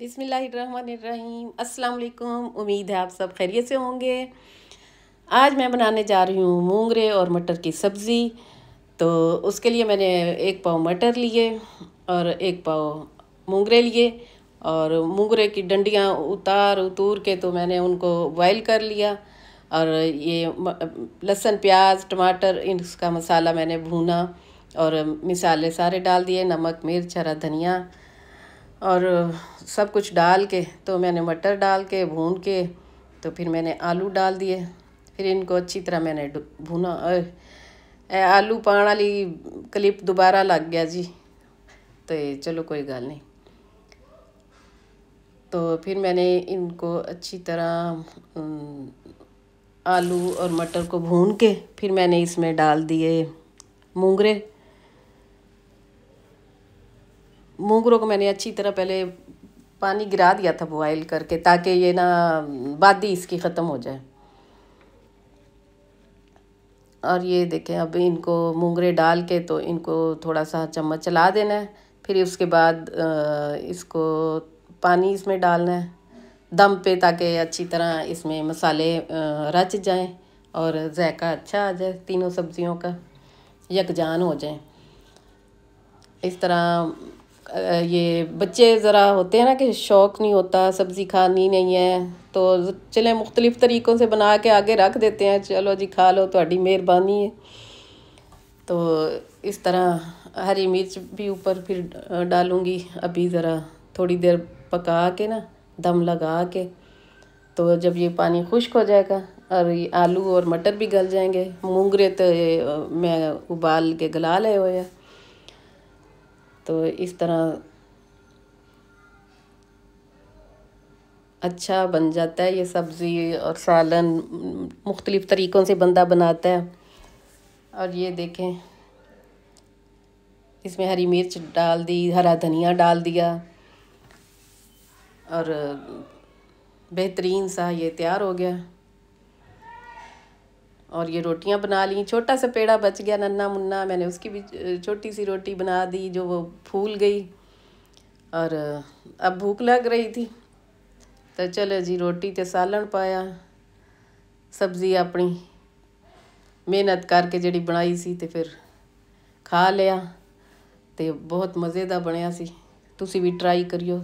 बिसमीम अस्सलाम उम्मीद है आप सब खैरियत से होंगे आज मैं बनाने जा रही हूँ मूंगरे और मटर की सब्ज़ी तो उसके लिए मैंने एक पाव मटर लिए और एक पाव मूंगरे लिए और मूंगरे की डंडियाँ उतार उतूर के तो मैंने उनको बॉयल कर लिया और ये लहसुन प्याज टमाटर इसका मसाला मैंने भूना और मिसाले सारे डाल दिए नमक मिर्च हरा धनिया और सब कुछ डाल के तो मैंने मटर डाल के भून के तो फिर मैंने आलू डाल दिए फिर इनको अच्छी तरह मैंने भुना और आलू पाने वाली क्लिप दोबारा लग गया जी तो चलो कोई गल नहीं तो फिर मैंने इनको अच्छी तरह आलू और मटर को भून के फिर मैंने इसमें डाल दिए मूंगरे मूंगरों को मैंने अच्छी तरह पहले पानी गिरा दिया था बॉयल करके ताकि ये ना बादी इसकी ख़त्म हो जाए और ये देखें अब इनको मूंगरे डाल के तो इनको थोड़ा सा चम्मच चला देना है फिर उसके बाद इसको पानी इसमें डालना है दम पे ताकि अच्छी तरह इसमें मसाले रच जाएं और जायका अच्छा आ जाए तीनों सब्ज़ियों का यकजान हो जाए इस तरह ये बच्चे ज़रा होते हैं ना कि शौक़ नहीं होता सब्ज़ी खानी नहीं है तो चलें मुख्तलिफ़ तरीक़ों से बना के आगे रख देते हैं चलो जी खा लो थोड़ी मेहरबानी है तो इस तरह हरी मिर्च भी ऊपर फिर डालूँगी अभी ज़रा थोड़ी देर पका के ना दम लगा के तो जब ये पानी खुश्क हो जाएगा और ये आलू और मटर भी गल जाएंगे मूंगरे तो मैं उबाल के गला ले हुए हैं तो इस तरह अच्छा बन जाता है ये सब्ज़ी और सालन मुख्तलिफ़ तरीक़ों से बंदा बनाता है और ये देखें इसमें हरी मिर्च डाल दी हरा धनिया डाल दिया और बेहतरीन सा ये तैयार हो गया और ये रोटियां बना ली छोटा सा पेड़ा बच गया नन्ना मुन्ना मैंने उसकी भी छोटी सी रोटी बना दी जो वो फूल गई और अब भूख लग रही थी तो चलो जी रोटी तो सालन पाया सब्जी अपनी मेहनत करके ਜਿਹੜੀ बनाई सी तो फिर खा लिया तो बहुत मज़ेदार बनया सी ਸੀ ਤੁਸੀਂ ਵੀ ਟਰਾਈ ਕਰਿਓ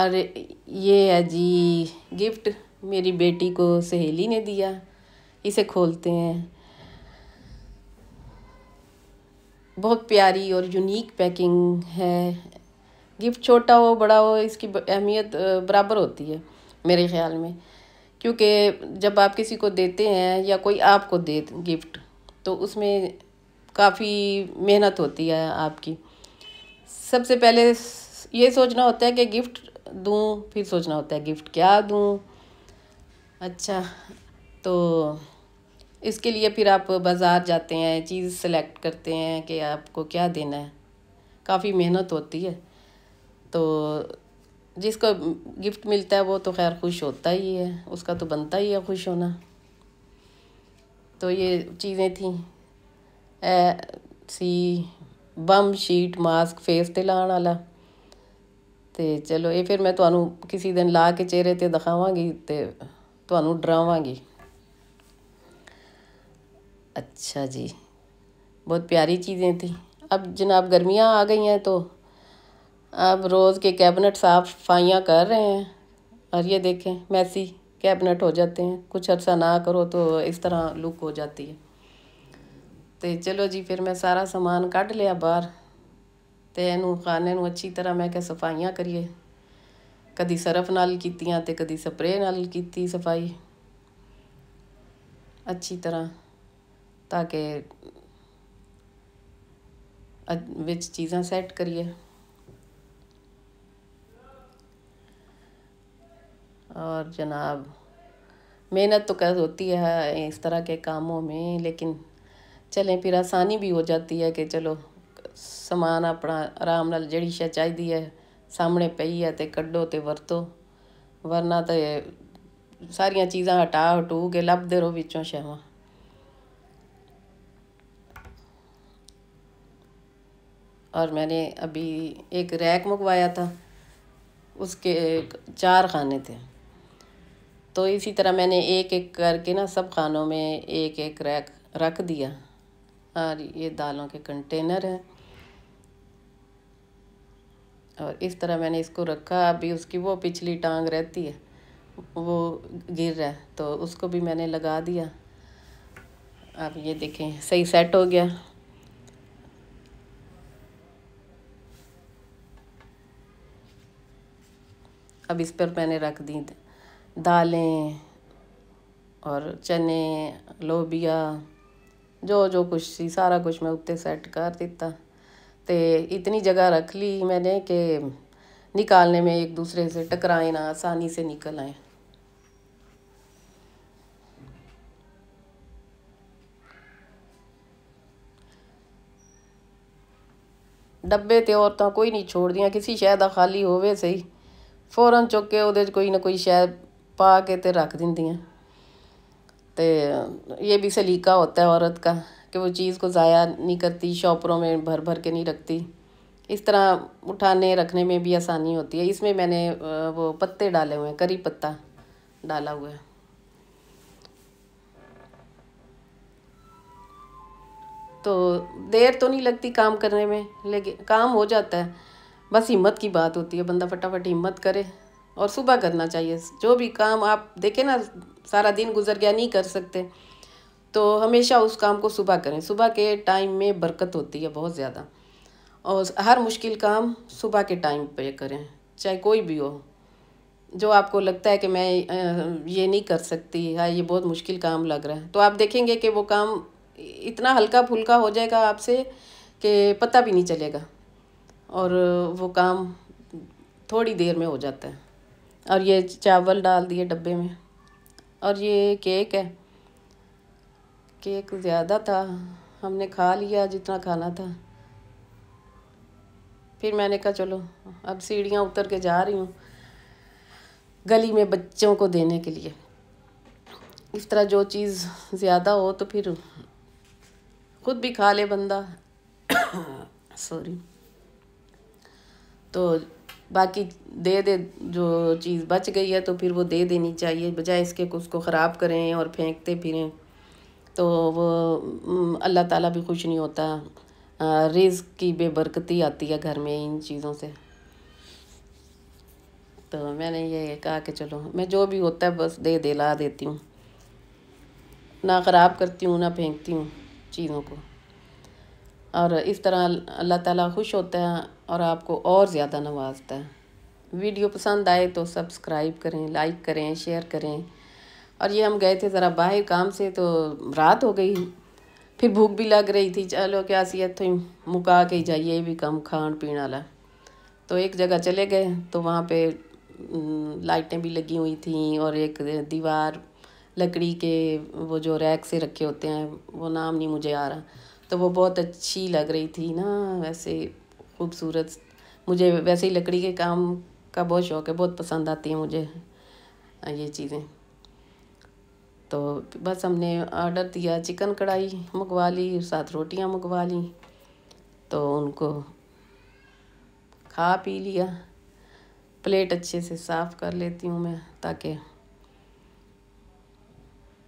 ਔਰ ਇਹ ਹੈ ਜੀ ਗਿਫਟ ਮੇਰੀ ਬੇਟੀ ਕੋ ਸਹੇਲੀ ਨੇ इसे खोलते हैं बहुत प्यारी और यूनिक पैकिंग है गिफ्ट छोटा हो बड़ा हो इसकी अहमियत बराबर होती है मेरे ख्याल में क्योंकि जब आप किसी को देते हैं या कोई आपको दे गिफ्ट तो उसमें काफ़ी मेहनत होती है आपकी सबसे पहले ये सोचना होता है कि गिफ्ट दूँ फिर सोचना होता है गिफ्ट क्या दूँ अच्छा तो इसके लिए फिर आप बाज़ार जाते हैं चीज़ सेलेक्ट करते हैं कि आपको क्या देना है काफ़ी मेहनत होती है तो जिसको गिफ्ट मिलता है वो तो खैर खुश होता ही है उसका तो बनता ही है खुश होना तो ये चीज़ें थी ए, सी बम शीट मास्क फेस ਤੇ लाने वाला तो चलो ये फिर मैं तो किसी दिन ला के चेहरे पर दिखावगी तो डरावगी अच्छा जी बहुत प्यारी चीज़ें थी अब जनाब गर्मियाँ आ गई हैं तो अब रोज़ के कैबिनेट साफ सफाइयाँ कर रहे हैं और ये देखें मैसी कैबिनेट हो जाते हैं कुछ अर्सा ना करो तो इस तरह लुक हो जाती है तो चलो जी फिर मैं सारा समान ਕੱਢ लिया ਬਾਹਰ तो इनू खाने अच्छी तरह मैं क्या सफाइया करिए कभी ਕਦੀ नाल ਨਾਲ ਕੀਤੀਆਂ ਤੇ ਕਦੀ ਸਪਰੇਅ ਨਾਲ ਕੀਤੀ ਸਫਾਈ ਅੱਛੀ ताकि बिच चीज़ां सैट करिए और जनाब मेहनत तो कर होती है इस तरह के कामों में लेकिन चलें फिर आसानी भी हो जाती है कि चलो समान अपना आराम ਨਾਲ ਜਿਹੜੀ ਸ਼ੈ ਚਾਹੀਦੀ ਹੈ ਸਾਹਮਣੇ ਪਈ ਹੈ ਤੇ ਕੱਢੋ ਤੇ ਵਰਤੋ ਵਰਨਾ ਤੇ ਸਾਰੀਆਂ ਚੀਜ਼ਾਂ ਹਟਾ ਹਟੂ ਕੇ ਲੱਭਦੇ ਰਹੋ ਵਿੱਚੋਂ ਸ਼ੈਵਾਂ और मैंने अभी एक रैक मंगवाया था उसके चार खाने थे तो इसी तरह मैंने एक एक करके ना सब खानों में एक एक रैक रख दिया और ये दालों के कंटेनर हैं और इस तरह मैंने इसको रखा अभी उसकी वो पिछली टांग रहती है वो गिर रहा है तो उसको भी मैंने लगा दिया अब ये देखें सही सेट हो गया अब इस पर मैंने रख दी दालें और चने लोबिया जो जो कुछ सी सारा कुछ मैं उत्ते सैट कर दिता तो इतनी जगह रख ली मैंने कि निकालने में एक दूसरे से टकराए ना आसानी से निकल आए डब्बे ਤੇ ਔਰਤਾਂ ਕੋਈ ਨਹੀਂ ਛੋੜਦੀਆਂ ਕਿਸੇ ਸ਼ੈ ਦਾ ਖਾਲੀ ਹੋਵੇ ਸਹੀ फ़ौरन चुक के ਉਹਦੇ कोई ना कोई ਕੋਈ पा ਪਾ के ਤੇ ਰੱਖ ਦਿੰਦੀਆਂ तो ये भी सलीका होता है औरत का कि वो चीज़ को ज़ाया नहीं करती शॉपरों में भर भर के नहीं रखती इस तरह उठाने रखने में भी आसानी होती है इसमें मैंने वो पत्ते डाले हुए हैं करी पत्ता डाला हुआ है तो देर तो नहीं लगती काम करने में लेकिन काम हो जाता है बस हिम्मत की बात होती है बंदा फटाफट हिम्मत करे और सुबह करना चाहिए जो भी काम आप देखें ना सारा दिन गुजर गया नहीं कर सकते तो हमेशा उस काम को सुबह करें सुबह के टाइम में बरकत होती है बहुत ज़्यादा और हर मुश्किल काम सुबह के टाइम पर करें चाहे कोई भी हो जो आपको लगता है कि मैं ये नहीं कर सकती हाँ ये बहुत मुश्किल काम लग रहा है तो आप देखेंगे कि वो काम इतना हल्का फुल्का हो जाएगा आपसे कि पता भी नहीं चलेगा और वो काम थोड़ी देर में हो जाता है और ये चावल डाल दिए डब्बे में और ये केक है केक ज़्यादा था हमने खा लिया जितना खाना था फिर मैंने कहा चलो अब सीढ़ियाँ उतर के जा रही हूँ गली में बच्चों को देने के लिए इस तरह जो चीज़ ज़्यादा हो तो फिर खुद भी खा ले बंदा सॉरी तो बाकी दे दे जो चीज़ बच गई है तो फिर वो दे देनी चाहिए बजाय इसके कुछ उसको ख़राब करें और फेंकते फिरें तो वो अल्लाह ताला भी खुश नहीं होता रिज की बेबरकती आती है घर में इन चीज़ों से तो मैंने ये कहा कि चलो मैं जो भी होता है बस दे दे ला देती हूँ ना ख़राब करती हूँ ना फेंकती हूँ चीज़ों को और इस तरह अल्लाह ताला खुश होता है और आपको और ज़्यादा नवाजता है वीडियो पसंद आए तो सब्सक्राइब करें लाइक करें शेयर करें और ये हम गए थे ज़रा बाहर काम से तो रात हो गई फिर भूख भी लग रही थी चलो क्या सियत थी मुका के जाइए भी कम खान पीने वाला तो एक जगह चले गए तो वहाँ पे लाइटें भी लगी हुई थी और एक दीवार लकड़ी के वो जो रैक से रखे होते हैं वो नाम नहीं मुझे आ रहा तो वो बहुत अच्छी लग रही थी ना वैसे खूबसूरत मुझे वैसे ही लकड़ी के काम का बहुत शौक है बहुत पसंद आती है मुझे ये चीज़ें तो बस हमने ऑर्डर दिया चिकन कढ़ाई मंगवा ली साथ रोटियां मंगवा ली तो उनको खा पी लिया प्लेट अच्छे से साफ़ कर लेती हूँ मैं ताकि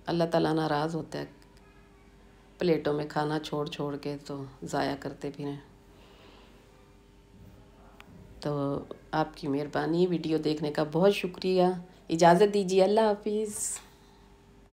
अल्लाह ताला नाराज़ होता है प्लेटों में खाना छोड़ छोड़ के तो ज़ाया करते भी हैं तो आपकी मेहरबानी वीडियो देखने का बहुत शुक्रिया इजाज़त दीजिए अल्लाह हाफिज़